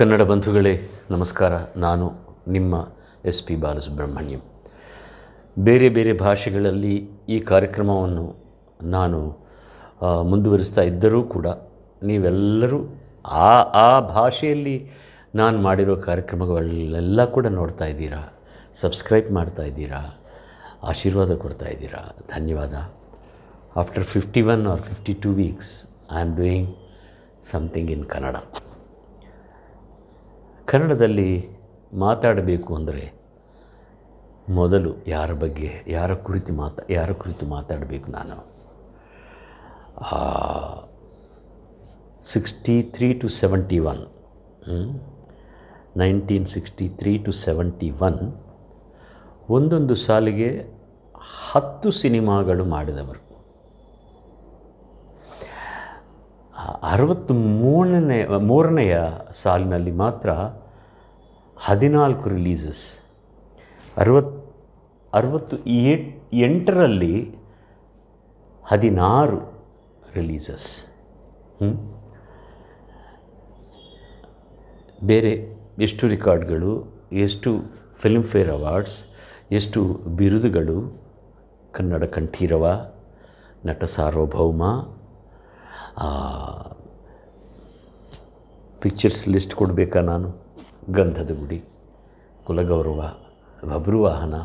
ಕನ್ನಡ ಬಂಧುಗಳೇ ನಮಸ್ಕಾರ ನಾನು ನಿಮ್ಮ ಎಸ್ ಪಿ ಬಾಲಸುಬ್ರಹ್ಮಣ್ಯಂ ಬೇರೆ ಬೇರೆ ಭಾಷೆಗಳಲ್ಲಿ ಈ ಕಾರ್ಯಕ್ರಮವನ್ನು ನಾನು ಮುಂದುವರಿಸ್ತಾ ಇದ್ದರೂ ಕೂಡ ನೀವೆಲ್ಲರೂ ಆ ಆ ಭಾಷೆಯಲ್ಲಿ ನಾನು ಮಾಡಿರೋ ಕಾರ್ಯಕ್ರಮಗಳೆಲ್ಲ ಕೂಡ ನೋಡ್ತಾ ಇದ್ದೀರಾ ಸಬ್ಸ್ಕ್ರೈಬ್ ಮಾಡ್ತಾ ಇದ್ದೀರಾ ಆಶೀರ್ವಾದ ಕೊಡ್ತಾ ಇದ್ದೀರಾ ಧನ್ಯವಾದ after fifty one or fifty two weeks I am doing something in Kannada ಕನ್ನಡದಲ್ಲಿ ಮಾತಾಡಬೇಕು ಅಂದರೆ ಮೊದಲು ಯಾರ ಬಗ್ಗೆ ಯಾರ ಕುರಿತು ಮಾತಾ ಯಾರ ಕುರಿತು ಮಾತಾಡಬೇಕು ನಾನು sixty three to seventy one nineteen sixty three to seventy one ಒಂದೊಂದು ಸಾಲಿಗೆ ಹತ್ತು ಸಿನಿಮಾಗಳು ಮಾಡಿದವರು ಅರವತ್ತು ಮೂರನೇ ಮೂರನೆಯ ಸಾಲಿನಲ್ಲಿ ಮಾತ್ರ ಹದಿನಾಲ್ಕು ರಿಲೀಸಸ್ ಅರವತ್ತು ಅರವತ್ತು ಎಂಟರಲ್ಲಿ ಹದಿನಾರು ರಿಲೀಸಸ್ ಹ್ಞೂ ಬೇರೆ ಎಷ್ಟು ರೆಕಾರ್ಡ್ಗಳು ಎಷ್ಟು ಫಿಲ್ಮ್ ಫೇರ್ ಅವಾರ್ಡ್ಸ್ ಎಷ್ಟು ಬಿರುದುಗಳು ಕನ್ನಡ ಕಂಠೀರವ ನಟ ಸಾರ್ವಭೌಮ ಪಿಕ್ಚರ್ಸ್ ಲಿಸ್ಟ್ ಕೊಡಬೇಕಾ ನಾನು ಗಂಧದ ಗುಡಿ ಕುಲಗೌರವ ಬಬ್ರುವಾಹನ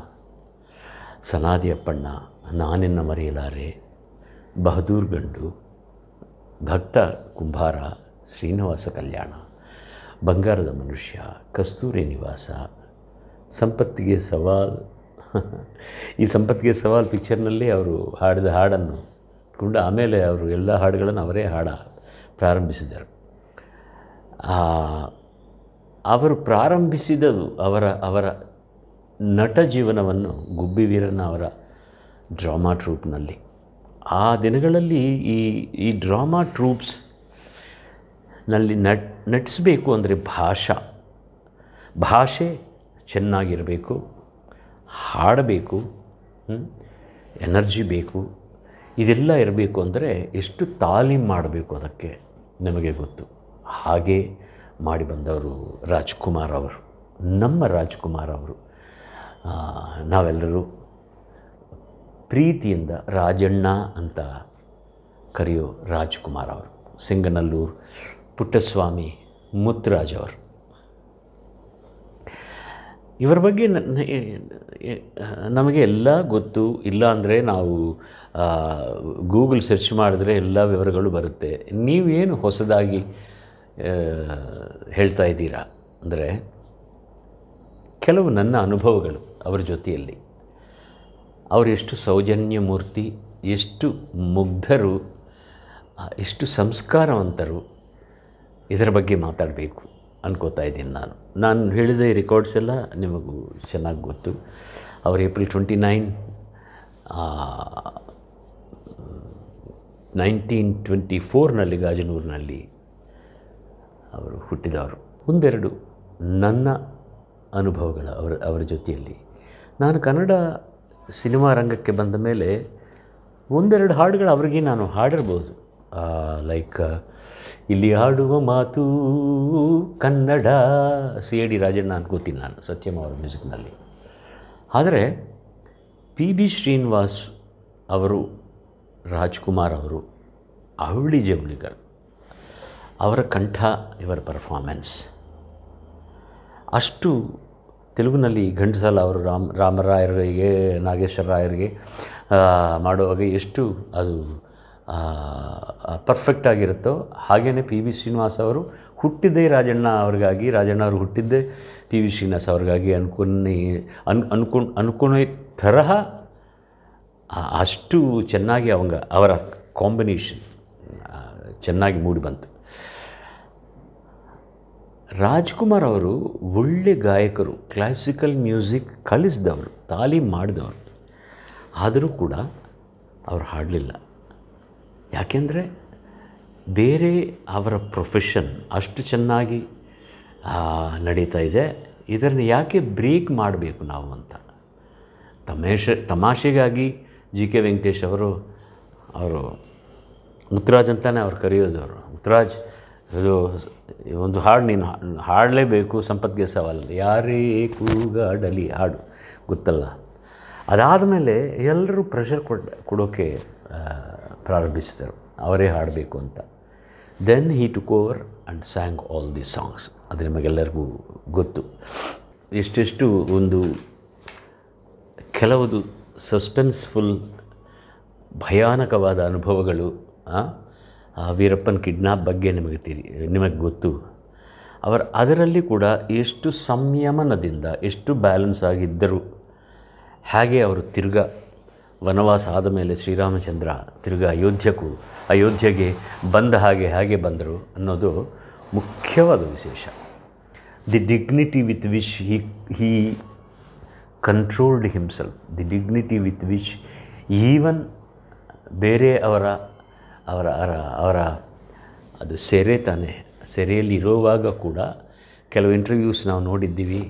ಅಪ್ಪಣ್ಣ ನಾನೆನ್ನ ಮರೆಯಲಾರೆ ಬಹದ್ದೂರ್ ಗಂಡು ಭಕ್ತ ಕುಂಭಾರ ಶ್ರೀನಿವಾಸ ಕಲ್ಯಾಣ ಬಂಗಾರದ ಮನುಷ್ಯ ಕಸ್ತೂರಿ ನಿವಾಸ ಸಂಪತ್ತಿಗೆ ಸವಾಲ್ ಈ ಸಂಪತ್ತಿಗೆ ಸವಾಲ್ ಪಿಕ್ಚರ್ನಲ್ಲಿ ಅವರು ಹಾಡಿದ ಹಾಡನ್ನು ಕೊಂಡು ಆಮೇಲೆ ಅವರು ಎಲ್ಲ ಹಾಡುಗಳನ್ನು ಅವರೇ ಹಾಡ ಪ್ರಾರಂಭಿಸಿದರು ಅವರು ಪ್ರಾರಂಭಿಸಿದದು ಅವರ ಅವರ ನಟ ಜೀವನವನ್ನು ಗುಬ್ಬಿ ವೀರನ ಅವರ ಡ್ರಾಮಾ ಟ್ರೂಪ್ನಲ್ಲಿ ಆ ದಿನಗಳಲ್ಲಿ ಈ ಈ ಡ್ರಾಮಾ ಟ್ರೂಪ್ಸ್ ನಲ್ಲಿ ನಟ್ ನಟಿಸಬೇಕು ಅಂದರೆ ಭಾಷಾ ಭಾಷೆ ಚೆನ್ನಾಗಿರಬೇಕು ಹಾಡಬೇಕು ಎನರ್ಜಿ ಬೇಕು ಇದೆಲ್ಲ ಇರಬೇಕು ಅಂದರೆ ಎಷ್ಟು ತಾಲೀಮ್ ಮಾಡಬೇಕು ಅದಕ್ಕೆ ನಮಗೆ ಗೊತ್ತು ಹಾಗೆ ಮಾಡಿ ಬಂದವರು ರಾಜ್ಕುಮಾರ್ ಅವರು ನಮ್ಮ ರಾಜ್ಕುಮಾರ್ ಅವರು ನಾವೆಲ್ಲರೂ ಪ್ರೀತಿಯಿಂದ ರಾಜಣ್ಣ ಅಂತ ಕರೆಯೋ ರಾಜ್ಕುಮಾರ್ ಅವರು ಸಿಂಗನಲ್ಲೂರು ಪುಟ್ಟಸ್ವಾಮಿ ಮುತ್ತುರಾಜ್ ಅವರು ಇವರ ಬಗ್ಗೆ ನಮಗೆ ಎಲ್ಲ ಗೊತ್ತು ಇಲ್ಲ ಅಂದರೆ ನಾವು ಗೂಗಲ್ ಸರ್ಚ್ ಮಾಡಿದ್ರೆ ಎಲ್ಲ ವಿವರಗಳು ಬರುತ್ತೆ ನೀವೇನು ಹೊಸದಾಗಿ ಹೇಳ್ತಾ ಇದ್ದೀರಾ ಅಂದರೆ ಕೆಲವು ನನ್ನ ಅನುಭವಗಳು ಅವರ ಜೊತೆಯಲ್ಲಿ ಅವರೆಷ್ಟು ಸೌಜನ್ಯ ಮೂರ್ತಿ ಎಷ್ಟು ಮುಗ್ಧರು ಎಷ್ಟು ಸಂಸ್ಕಾರವಂತರು ಇದರ ಬಗ್ಗೆ ಮಾತಾಡಬೇಕು ಅನ್ಕೋತಾ ಇದ್ದೀನಿ ನಾನು ನಾನು ಹೇಳಿದ ಈ ರೆಕಾರ್ಡ್ಸ್ ಎಲ್ಲ ನಿಮಗೂ ಚೆನ್ನಾಗಿ ಗೊತ್ತು ಅವರು April twenty nine nineteen twenty ಫೋರ್ನಲ್ಲಿ ಗಾಜನೂರಿನಲ್ಲಿ ಅವರು ಹುಟ್ಟಿದವರು ಒಂದೆರಡು ನನ್ನ ಅನುಭವಗಳ ಅವರ ಅವರ ಜೊತೆಯಲ್ಲಿ ನಾನು ಕನ್ನಡ ಸಿನಿಮಾ ರಂಗಕ್ಕೆ ಬಂದ ಮೇಲೆ ಒಂದೆರಡು ಹಾಡುಗಳು ಅವರಿಗೆ ನಾನು ಹಾಡಿರ್ಬೋದು ಲೈಕ್ ಇಲ್ಲಿ ಹಾಡುವ ಮಾತು ಕನ್ನಡ ಸಿ ಎ ಡಿ ರಾಜಣ್ಣ ಅನ್ಕೋತೀನಿ ನಾನು ಸತ್ಯಮ್ ಅವರ ಮ್ಯೂಸಿಕ್ನಲ್ಲಿ ಆದರೆ ಪಿ ಬಿ ಶ್ರೀನಿವಾಸ್ ಅವರು ರಾಜ್ಕುಮಾರ್ ಅವರು ಅವಳಿ ಜವಳಿಗರು ಅವರ ಕಂಠ ಇವರ ಪರ್ಫಾರ್ಮೆನ್ಸ್ ಅಷ್ಟು ತೆಲುಗಿನಲ್ಲಿ ಘಂಟಸಾಲ ಅವರು ರಾಮ್ ರಾಮರಾಯರಿಗೆ ನಾಗೇಶ್ವರ ರಾಯರಿಗೆ ಮಾಡುವಾಗ ಎಷ್ಟು ಅದು ಪರ್ಫೆಕ್ಟ್ ಆಗಿರುತ್ತೋ ಹಾಗೆಯೇ ಪಿ ವಿ ಶ್ರೀನಿವಾಸ್ ಅವರು ಹುಟ್ಟಿದ್ದೇ ರಾಜಣ್ಣ ಅವ್ರಿಗಾಗಿ ರಾಜಣ್ಣ ಅವರು ಹುಟ್ಟಿದ್ದೇ ಪಿ ವಿ ಶ್ರೀನಿವಾಸ ಅವ್ರಿಗಾಗಿ ಅನ್ಕೊನ್ನೇ ಅನ್ ಅನ್ಕೊಂಡು ಅನ್ಕೊನೇ ತರಹ ಅಷ್ಟು ಚೆನ್ನಾಗಿ ಅವಂಗ ಅವರ ಕಾಂಬಿನೇಷನ್ ಚೆನ್ನಾಗಿ ಮೂಡಿ ಬಂತು ರಾಜ್ಕುಮಾರ್ ಅವರು ಒಳ್ಳೆ ಗಾಯಕರು ಕ್ಲಾಸಿಕಲ್ ಮ್ಯೂಸಿಕ್ ಕಲಿಸಿದವರು ತಾಲೀಮ್ ಮಾಡಿದವರು ಆದರೂ ಕೂಡ ಅವರು ಹಾಡಲಿಲ್ಲ ಯಾಕೆಂದರೆ ಬೇರೆ ಅವರ ಪ್ರೊಫೆಷನ್ ಅಷ್ಟು ಚೆನ್ನಾಗಿ ನಡೀತಾ ಇದೆ ಇದನ್ನು ಯಾಕೆ ಬ್ರೇಕ್ ಮಾಡಬೇಕು ನಾವು ಅಂತ ತಮಾಷೆ ತಮಾಷೆಗಾಗಿ ಜಿ ಕೆ ವೆಂಕಟೇಶ್ ಅವರು ಅವರು ಮುತ್ರಾಜ್ ಅಂತಲೇ ಅವ್ರು ಕರೆಯೋದು ಅವರು ಮುತ್ರಾಜ್ ಇದು ಒಂದು ಹಾಡು ನೀನು ಹಾಡಲೇಬೇಕು ಸಂಪತ್ಗೆ ಸವಾಲು ಯಾರೇ ಕೂಗಾಡಲಿ ಹಾಡು ಗೊತ್ತಲ್ಲ ಅದಾದ ಮೇಲೆ ಎಲ್ಲರೂ ಪ್ರೆಷರ್ ಕೊಟ್ಟ ಕೊಡೋಕ್ಕೆ ಪ್ರಾರಂಭಿಸಿದರು ಅವರೇ ಹಾಡಬೇಕು ಅಂತ then he to cover and sang all the songs ಅದು ನಿಮಗೆಲ್ಲರಿಗೂ ಗೊತ್ತು ಎಷ್ಟೆಷ್ಟು ಒಂದು ಕೆಲವೊಂದು ಸಸ್ಪೆನ್ಸ್ಫುಲ್ ಭಯಾನಕವಾದ ಅನುಭವಗಳು ಆ ವೀರಪ್ಪನ ಕಿಡ್ನಾಪ್ ಬಗ್ಗೆ ನಿಮಗೆ ತಿಳಿ ನಿಮಗೆ ಗೊತ್ತು ಅವರ ಅದರಲ್ಲಿ ಕೂಡ ಎಷ್ಟು ಸಂಯಮನದಿಂದ ಎಷ್ಟು ಬ್ಯಾಲೆನ್ಸ್ ಆಗಿದ್ದರು ಹಾಗೆ ಅವರು ತಿರ್ಗ ವನವಾಸ ಆದ ಮೇಲೆ ಶ್ರೀರಾಮಚಂದ್ರ ತಿರ್ಗ ಅಯೋಧ್ಯಕ್ಕೂ ಅಯೋಧ್ಯೆಗೆ ಬಂದ ಹಾಗೆ ಹಾಗೆ ಬಂದರು ಅನ್ನೋದು ಮುಖ್ಯವಾದ ವಿಶೇಷ the dignity with which he he controlled himself, the dignity with which even ಬೇರೆ ಅವರ ಅವರ ಅವರ ಅವರ ಅದು ಸೆರೆ ತಾನೆ ಸೆರೆಯಲ್ಲಿರುವಾಗ ಕೂಡ ಕೆಲವು ಇಂಟರ್ವ್ಯೂಸ್ ನಾವು ನೋಡಿದ್ದೀವಿ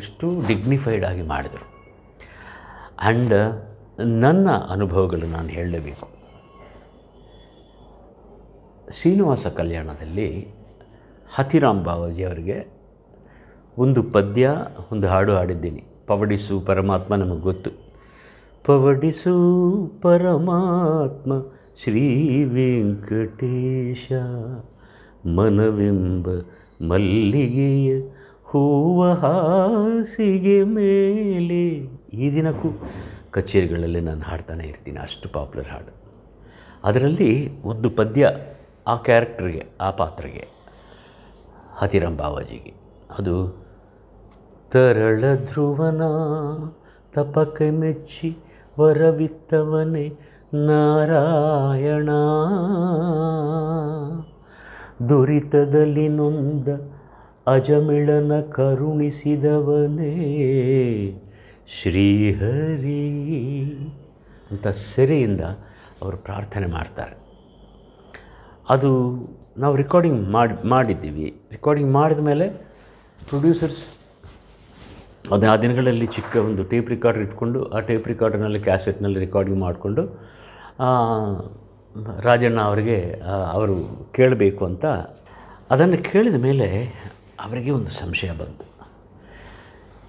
ಎಷ್ಟು ಡಿಗ್ನಿಫೈಡ್ ಆಗಿ ಮಾಡಿದರು ಆ್ಯಂಡ್ ನನ್ನ ಅನುಭವಗಳು ನಾನು ಹೇಳಲೇಬೇಕು ಶ್ರೀನಿವಾಸ ಕಲ್ಯಾಣದಲ್ಲಿ ಹತಿರಾಮ್ ಬಾಬಾಜಿ ಅವರಿಗೆ ಒಂದು ಪದ್ಯ ಒಂದು ಹಾಡು ಹಾಡಿದ್ದೀನಿ ಪವಡಿಸು ಪರಮಾತ್ಮ ನಮಗೆ ಗೊತ್ತು ಪವಡಿಸು ಪರಮಾತ್ಮ ಶ್ರೀ ವೆಂಕಟೇಶ ಮನವೆಂಬ ಮಲ್ಲಿಗೆಯ ಹೂವ ಹಾಸಿಗೆ ಮೇಲೆ ಈ ದಿನಕ್ಕೂ ಕಚೇರಿಗಳಲ್ಲಿ ನಾನು ಹಾಡ್ತಾನೆ ಇರ್ತೀನಿ ಅಷ್ಟು ಪಾಪ್ಯುಲರ್ ಹಾಡು ಅದರಲ್ಲಿ ಒಂದು ಪದ್ಯ ಆ ಕ್ಯಾರೆಕ್ಟ್ರಿಗೆ ಆ ಪಾತ್ರೆಗೆ ಹತಿರಾಮ್ ಬಾಬಾಜಿಗೆ ಅದು ತರಳ ಧ್ರುವನ ತಪಕ ಮೆಚ್ಚಿ ವರವಿತ್ತವನೇ ನಾರಾಯಣ ದುರಿತದಲ್ಲಿ ನೊಂದ ಅಜಮಿಳನ ಕರುಣಿಸಿದವನೇ ಶ್ರೀಹರಿ ಅಂತ ಸೆರೆಯಿಂದ ಅವರು ಪ್ರಾರ್ಥನೆ ಮಾಡ್ತಾರೆ ಅದು ನಾವು ರೆಕಾರ್ಡಿಂಗ್ ಮಾಡಿ ಮಾಡಿದ್ದೀವಿ ರೆಕಾರ್ಡಿಂಗ್ ಮಾಡಿದ ಮೇಲೆ ಪ್ರೊಡ್ಯೂಸರ್ಸ್ ಅದು ಆ ದಿನಗಳಲ್ಲಿ ಚಿಕ್ಕ ಒಂದು ಟೇಪ್ ರಿಕಾರ್ಡರ್ ಇಟ್ಕೊಂಡು ಆ ಟೇಪ್ ರಿಕಾರ್ಡರ್ನಲ್ಲಿ ಕ್ಯಾಸೆಟ್ನಲ್ಲಿ ರೆಕಾರ್ಡಿಂಗ್ ಮಾಡಿಕೊಂಡು ರಾಜಣ್ಣ ಅವರಿಗೆ ಅವರು ಕೇಳಬೇಕು ಅಂತ ಅದನ್ನು ಕೇಳಿದ ಮೇಲೆ ಅವರಿಗೆ ಒಂದು ಸಂಶಯ ಬಂತು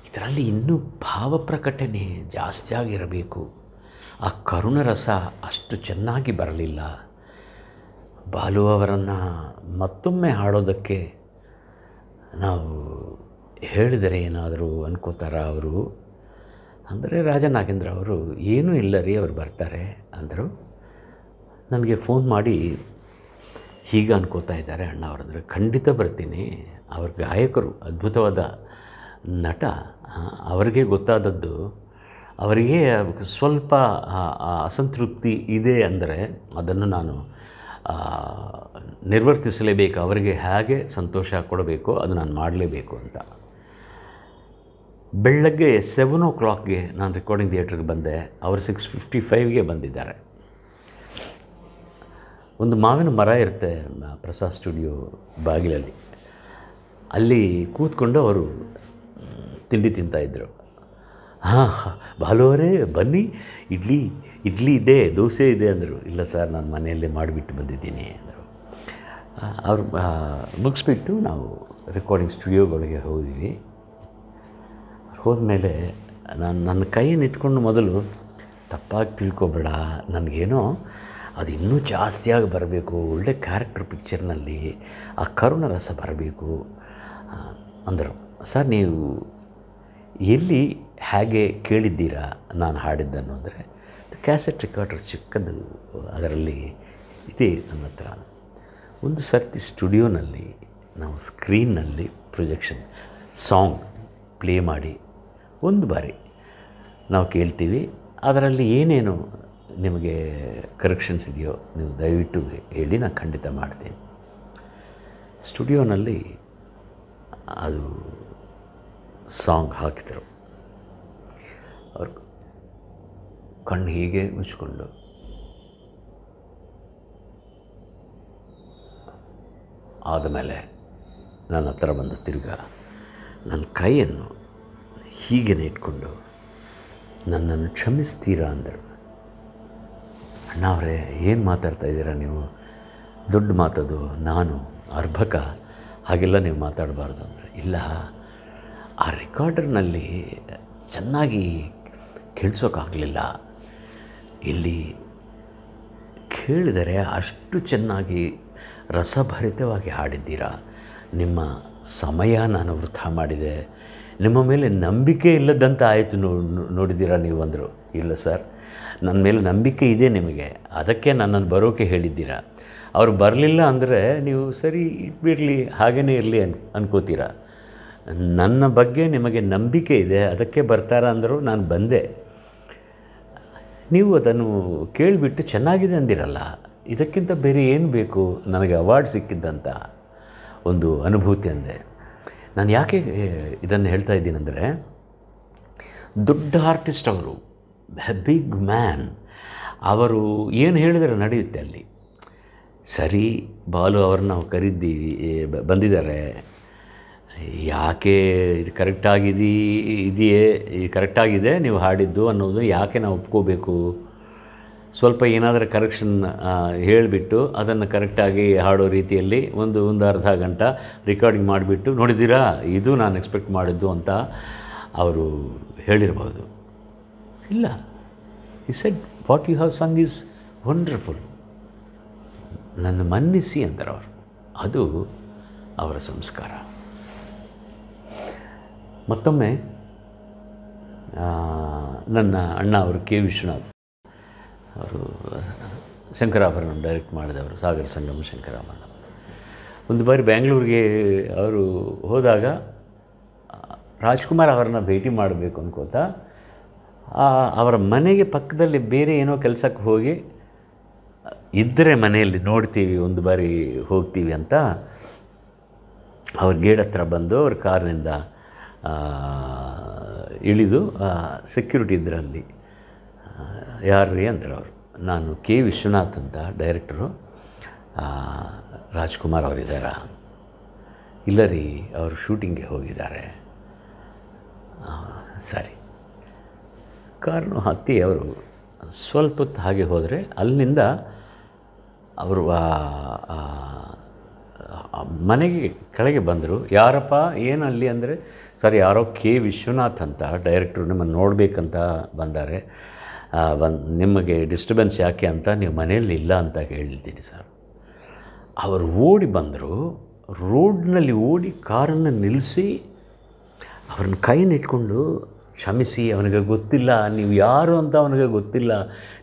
ಇದರಲ್ಲಿ ಇನ್ನೂ ಭಾವ ಪ್ರಕಟಣೆ ಜಾಸ್ತಿ ಆಗಿರಬೇಕು ಆ ಕರುಣರಸ ಅಷ್ಟು ಚೆನ್ನಾಗಿ ಬರಲಿಲ್ಲ ಬಾಲು ಅವರನ್ನು ಮತ್ತೊಮ್ಮೆ ಹಾಡೋದಕ್ಕೆ ನಾವು ಹೇಳಿದರೆ ಏನಾದರೂ ಅನ್ಕೋತಾರ ಅವರು ಅಂದರೆ ರಾಜ ನಾಗೇಂದ್ರ ಅವರು ಏನೂ ಇಲ್ಲ ರೀ ಅವ್ರು ಬರ್ತಾರೆ ಅಂದರು ನನಗೆ ಫೋನ್ ಮಾಡಿ ಹೀಗೆ ಅನ್ಕೋತಾ ಇದ್ದಾರೆ ಅಣ್ಣ ಅವರಂದರೆ ಖಂಡಿತ ಬರ್ತೀನಿ ಅವ್ರ ಗಾಯಕರು ಅದ್ಭುತವಾದ ನಟ ಅವರಿಗೆ ಗೊತ್ತಾದದ್ದು ಅವರಿಗೆ ಸ್ವಲ್ಪ ಅಸಂತೃಪ್ತಿ ಇದೆ ಅಂದರೆ ಅದನ್ನು ನಾನು ನಿರ್ವರ್ತಿಸಲೇಬೇಕು ಅವರಿಗೆ ಹೇಗೆ ಸಂತೋಷ ಕೊಡಬೇಕು ಅದು ನಾನು ಮಾಡಲೇಬೇಕು ಅಂತ ಬೆಳಗ್ಗೆ ಸೆವೆನ್ ಓ ಕ್ಲಾಕ್ಗೆ ನಾನು ರೆಕಾರ್ಡಿಂಗ್ ಥಿಯೇಟ್ರಿಗೆ ಬಂದೆ ಅವರು ಸಿಕ್ಸ್ ಫಿಫ್ಟಿ ಫೈವ್ಗೆ ಬಂದಿದ್ದಾರೆ ಒಂದು ಮಾವಿನ ಮರ ಇರುತ್ತೆ ಪ್ರಸಾದ್ ಸ್ಟುಡಿಯೋ ಬಾಗಿಲಲ್ಲಿ ಅಲ್ಲಿ ಕೂತ್ಕೊಂಡು ಅವರು ತಿಂಡಿ ತಿಂತಾಯಿದ್ರು ಹಾಂ ಬಾಲುವರೇ ಬನ್ನಿ ಇಡ್ಲಿ ಇಡ್ಲಿ ಇದೆ ದೋಸೆ ಇದೆ ಅಂದರು ಇಲ್ಲ ಸರ್ ನಾನು ಮನೆಯಲ್ಲೇ ಮಾಡಿಬಿಟ್ಟು ಬಂದಿದ್ದೀನಿ ಅಂದರು ಅವ್ರು ಮುಗಿಸ್ಬಿಟ್ಟು ನಾವು ರೆಕಾರ್ಡಿಂಗ್ ಸ್ಟುಡಿಯೋಗಳಿಗೆ ಹೋಗಿದ್ವಿ ಮೇಲೆ ನಾನು ನನ್ನ ಕೈಯನ್ನು ಇಟ್ಕೊಂಡು ಮೊದಲು ತಪ್ಪಾಗಿ ತಿಳ್ಕೊಬೇಡ ನನಗೇನೋ ಅದು ಇನ್ನೂ ಜಾಸ್ತಿಯಾಗಿ ಬರಬೇಕು ಒಳ್ಳೆ ಕ್ಯಾರೆಕ್ಟರ್ ಪಿಕ್ಚರ್ನಲ್ಲಿ ಆ ಕರುಣ ರಸ ಬರಬೇಕು ಅಂದರು ಸರ್ ನೀವು ಎಲ್ಲಿ ಹೇಗೆ ಕೇಳಿದ್ದೀರಾ ನಾನು ಹಾಡಿದ್ದನ್ನು ಅಂದರೆ ಕ್ಯಾಸೆಟ್ ರೆಕಾರ್ಡರ್ ಚಿಕ್ಕದು ಅದರಲ್ಲಿ ಇದೆ ನನ್ನ ಹತ್ರ ಒಂದು ಸರ್ತಿ ಸ್ಟುಡಿಯೋನಲ್ಲಿ ನಾವು ಸ್ಕ್ರೀನ್ನಲ್ಲಿ ಪ್ರೊಜೆಕ್ಷನ್ ಸಾಂಗ್ ಪ್ಲೇ ಮಾಡಿ ಒಂದು ಬಾರಿ ನಾವು ಕೇಳ್ತೀವಿ ಅದರಲ್ಲಿ ಏನೇನು ನಿಮಗೆ ಕರೆಕ್ಷನ್ಸ್ ಇದೆಯೋ ನೀವು ದಯವಿಟ್ಟು ಹೇಳಿ ನಾನು ಖಂಡಿತ ಮಾಡ್ತೀನಿ ಸ್ಟುಡಿಯೋನಲ್ಲಿ ಅದು ಸಾಂಗ್ ಹಾಕಿದರು ಅವ್ರು ಕಣ್ಣು ಹೀಗೆ ಮುಚ್ಚಿಕೊಂಡು ಆದಮೇಲೆ ನನ್ನ ಹತ್ರ ಬಂದು ತಿರ್ಗ ನನ್ನ ಕೈಯನ್ನು ಹೀಗೆ ಇಟ್ಕೊಂಡು ನನ್ನನ್ನು ಕ್ಷಮಿಸ್ತೀರಾ ಅಂದರು ಅಣ್ಣ ಅವರೇ ಏನು ಮಾತಾಡ್ತಾ ಇದ್ದೀರಾ ನೀವು ದುಡ್ಡು ಮಾತದು ನಾನು ಅರ್ಭಕ ಹಾಗೆಲ್ಲ ನೀವು ಮಾತಾಡಬಾರ್ದು ಅಂದರೆ ಇಲ್ಲ ಆ ರೆಕಾರ್ಡರ್ನಲ್ಲಿ ಚೆನ್ನಾಗಿ ಕೇಳಿಸೋಕ್ಕಾಗಲಿಲ್ಲ ಇಲ್ಲಿ ಕೇಳಿದರೆ ಅಷ್ಟು ಚೆನ್ನಾಗಿ ರಸಭರಿತವಾಗಿ ಹಾಡಿದ್ದೀರಾ ನಿಮ್ಮ ಸಮಯ ನಾನು ವೃಥ ಮಾಡಿದೆ ನಿಮ್ಮ ಮೇಲೆ ನಂಬಿಕೆ ಇಲ್ಲದಂತ ಆಯಿತು ನೋಡಿದ್ದೀರಾ ನೀವು ಅಂದರು ಇಲ್ಲ ಸರ್ ನನ್ನ ಮೇಲೆ ನಂಬಿಕೆ ಇದೆ ನಿಮಗೆ ಅದಕ್ಕೆ ನನ್ನನ್ನು ಬರೋಕೆ ಹೇಳಿದ್ದೀರಾ ಅವ್ರು ಬರಲಿಲ್ಲ ಅಂದರೆ ನೀವು ಸರಿ ಇಟ್ಬಿಡಲಿ ಹಾಗೇ ಇರಲಿ ಅನ್ ಅನ್ಕೋತೀರಾ ನನ್ನ ಬಗ್ಗೆ ನಿಮಗೆ ನಂಬಿಕೆ ಇದೆ ಅದಕ್ಕೆ ಬರ್ತಾರ ಅಂದರು ನಾನು ಬಂದೆ ನೀವು ಅದನ್ನು ಕೇಳಿಬಿಟ್ಟು ಚೆನ್ನಾಗಿದೆ ಅಂದಿರಲ್ಲ ಇದಕ್ಕಿಂತ ಬೇರೆ ಏನು ಬೇಕು ನನಗೆ ಅವಾರ್ಡ್ ಸಿಕ್ಕಿದ್ದಂತ ಒಂದು ಅನುಭೂತಿ ಅಂದೆ ನಾನು ಯಾಕೆ ಇದನ್ನು ಹೇಳ್ತಾ ಇದ್ದೀನಂದರೆ ದೊಡ್ಡ ಆರ್ಟಿಸ್ಟ್ ಅವರು ಬಿಗ್ ಮ್ಯಾನ್ ಅವರು ಏನು ಹೇಳಿದರೆ ನಡೆಯುತ್ತೆ ಅಲ್ಲಿ ಸರಿ ಬಾಲು ಅವ್ರನ್ನ ನಾವು ಕರಿದ್ದಿ ಬಂದಿದ್ದಾರೆ ಯಾಕೆ ಇದು ಕರೆಕ್ಟಾಗಿದೀ ಇದೆಯೇ ಇದು ಕರೆಕ್ಟಾಗಿದೆ ನೀವು ಹಾಡಿದ್ದು ಅನ್ನೋದು ಯಾಕೆ ನಾವು ಒಪ್ಕೋಬೇಕು ಸ್ವಲ್ಪ ಏನಾದರೂ ಕರೆಕ್ಷನ್ ಹೇಳಿಬಿಟ್ಟು ಅದನ್ನು ಕರೆಕ್ಟಾಗಿ ಹಾಡೋ ರೀತಿಯಲ್ಲಿ ಒಂದು ಒಂದು ಅರ್ಧ ಗಂಟೆ ರೆಕಾರ್ಡಿಂಗ್ ಮಾಡಿಬಿಟ್ಟು ನೋಡಿದ್ದೀರಾ ಇದು ನಾನು ಎಕ್ಸ್ಪೆಕ್ಟ್ ಮಾಡಿದ್ದು ಅಂತ ಅವರು ಹೇಳಿರ್ಬೋದು ಇಲ್ಲ ಈ said what you have sung is wonderful ನನ್ನ ಮನ್ನಿಸಿ ಅಂತಾರೆ ಅವರು ಅದು ಅವರ ಸಂಸ್ಕಾರ ಮತ್ತೊಮ್ಮೆ ನನ್ನ ಅಣ್ಣ ಅವರು ಕೆ ವಿಶ್ವನಾಥ್ ಅವರು ಶಂಕರಾಭರಣ ಡೈರೆಕ್ಟ್ ಮಾಡಿದವರು ಸಾಗರ ಸಂಗಮ ಶಂಕರಾಭರಣ ಒಂದು ಬಾರಿ ಬ್ಯಾಂಗ್ಳೂರಿಗೆ ಅವರು ಹೋದಾಗ ರಾಜ್ಕುಮಾರ್ ಅವರನ್ನ ಭೇಟಿ ಮಾಡಬೇಕು ಅನ್ಕೋತ ಅವರ ಮನೆಗೆ ಪಕ್ಕದಲ್ಲಿ ಬೇರೆ ಏನೋ ಕೆಲಸಕ್ಕೆ ಹೋಗಿ ಇದ್ದರೆ ಮನೆಯಲ್ಲಿ ನೋಡ್ತೀವಿ ಒಂದು ಬಾರಿ ಹೋಗ್ತೀವಿ ಅಂತ ಅವ್ರ ಗೇಡ್ ಹತ್ರ ಬಂದು ಅವ್ರ ಕಾರಿನಿಂದ ಇಳಿದು ಸೆಕ್ಯೂರಿಟಿ ಇದ್ರಲ್ಲಿ ಯಾರು ರೀ ಅಂದ್ರೆ ಅವರು ನಾನು ಕೆ ವಿಶ್ವನಾಥ್ ಅಂತ ಡೈರೆಕ್ಟರು ರಾಜ್ಕುಮಾರ್ ಅವರಿದ್ದಾರಾ ಇಲ್ಲ ರೀ ಅವರು ಶೂಟಿಂಗ್ಗೆ ಹೋಗಿದ್ದಾರೆ ಸರಿ ಕಾರ್ನು ಹತ್ತಿ ಅವರು ಸ್ವಲ್ಪ ಹೊತ್ತು ಹಾಗೆ ಹೋದರೆ ಅಲ್ಲಿಂದ ಅವರು ಮನೆಗೆ ಕೆಳಗೆ ಬಂದರು ಯಾರಪ್ಪ ಏನಲ್ಲಿ ಅಂದರೆ ಸರ್ ಯಾರೋ ಕೆ ವಿಶ್ವನಾಥ್ ಅಂತ ಡೈರೆಕ್ಟ್ರು ನಿಮ್ಮನ್ನು ನೋಡಬೇಕಂತ ಬಂದಾರೆ ಬಂದು ನಿಮಗೆ ಡಿಸ್ಟರ್ಬೆನ್ಸ್ ಯಾಕೆ ಅಂತ ನೀವು ಮನೆಯಲ್ಲಿ ಇಲ್ಲ ಅಂತ ಹೇಳ್ತೀರಿ ಸರ್ ಅವರು ಓಡಿ ಬಂದರು ರೋಡ್ನಲ್ಲಿ ಓಡಿ ಕಾರನ್ನು ನಿಲ್ಲಿಸಿ ಅವ್ರನ್ನ ಕೈನಿಟ್ಕೊಂಡು ಕ್ಷಮಿಸಿ ಅವನಿಗೆ ಗೊತ್ತಿಲ್ಲ ನೀವು ಯಾರು ಅಂತ ಅವನಿಗೆ ಗೊತ್ತಿಲ್ಲ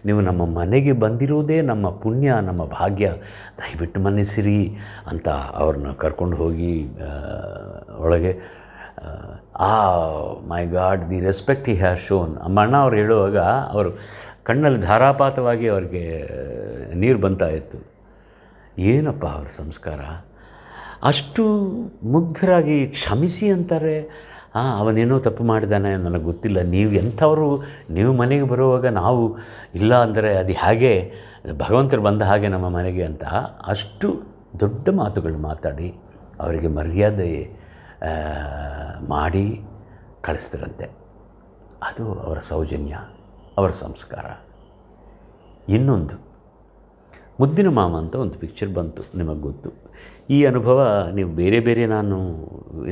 ನೀವು ನಮ್ಮ ಮನೆಗೆ ಬಂದಿರೋದೇ ನಮ್ಮ ಪುಣ್ಯ ನಮ್ಮ ಭಾಗ್ಯ ದಯವಿಟ್ಟು ಮನ್ನಿಸಿರಿ ಅಂತ ಅವ್ರನ್ನ ಕರ್ಕೊಂಡು ಹೋಗಿ ಒಳಗೆ ಆ my God the respect he has shown ಅಣ್ಣ ಅವ್ರು ಹೇಳುವಾಗ ಅವರು ಕಣ್ಣಲ್ಲಿ ಧಾರಾಪಾತವಾಗಿ ಅವ್ರಿಗೆ ನೀರು ಬಂತಾ ಇತ್ತು ಏನಪ್ಪ ಅವ್ರ ಸಂಸ್ಕಾರ ಅಷ್ಟು ಮುಗ್ಧರಾಗಿ ಕ್ಷಮಿಸಿ ಅಂತಾರೆ ಹಾಂ ಅವನೇನೋ ತಪ್ಪು ಮಾಡಿದಾನೆ ನನಗೆ ಗೊತ್ತಿಲ್ಲ ನೀವು ಎಂಥವರು ನೀವು ಮನೆಗೆ ಬರುವಾಗ ನಾವು ಇಲ್ಲ ಅಂದರೆ ಅದು ಹಾಗೆ ಭಗವಂತರು ಬಂದ ಹಾಗೆ ನಮ್ಮ ಮನೆಗೆ ಅಂತ ಅಷ್ಟು ದೊಡ್ಡ ಮಾತುಗಳು ಮಾತಾಡಿ ಅವರಿಗೆ ಮರ್ಯಾದೆ ಮಾಡಿ ಕಳಿಸ್ತಿರಂತೆ ಅದು ಅವರ ಸೌಜನ್ಯ ಅವರ ಸಂಸ್ಕಾರ ಇನ್ನೊಂದು ಮುದ್ದಿನ ಮಾಮ ಅಂತ ಒಂದು ಪಿಕ್ಚರ್ ಬಂತು ನಿಮಗೆ ಗೊತ್ತು ಈ ಅನುಭವ ನೀವು ಬೇರೆ ಬೇರೆ ನಾನು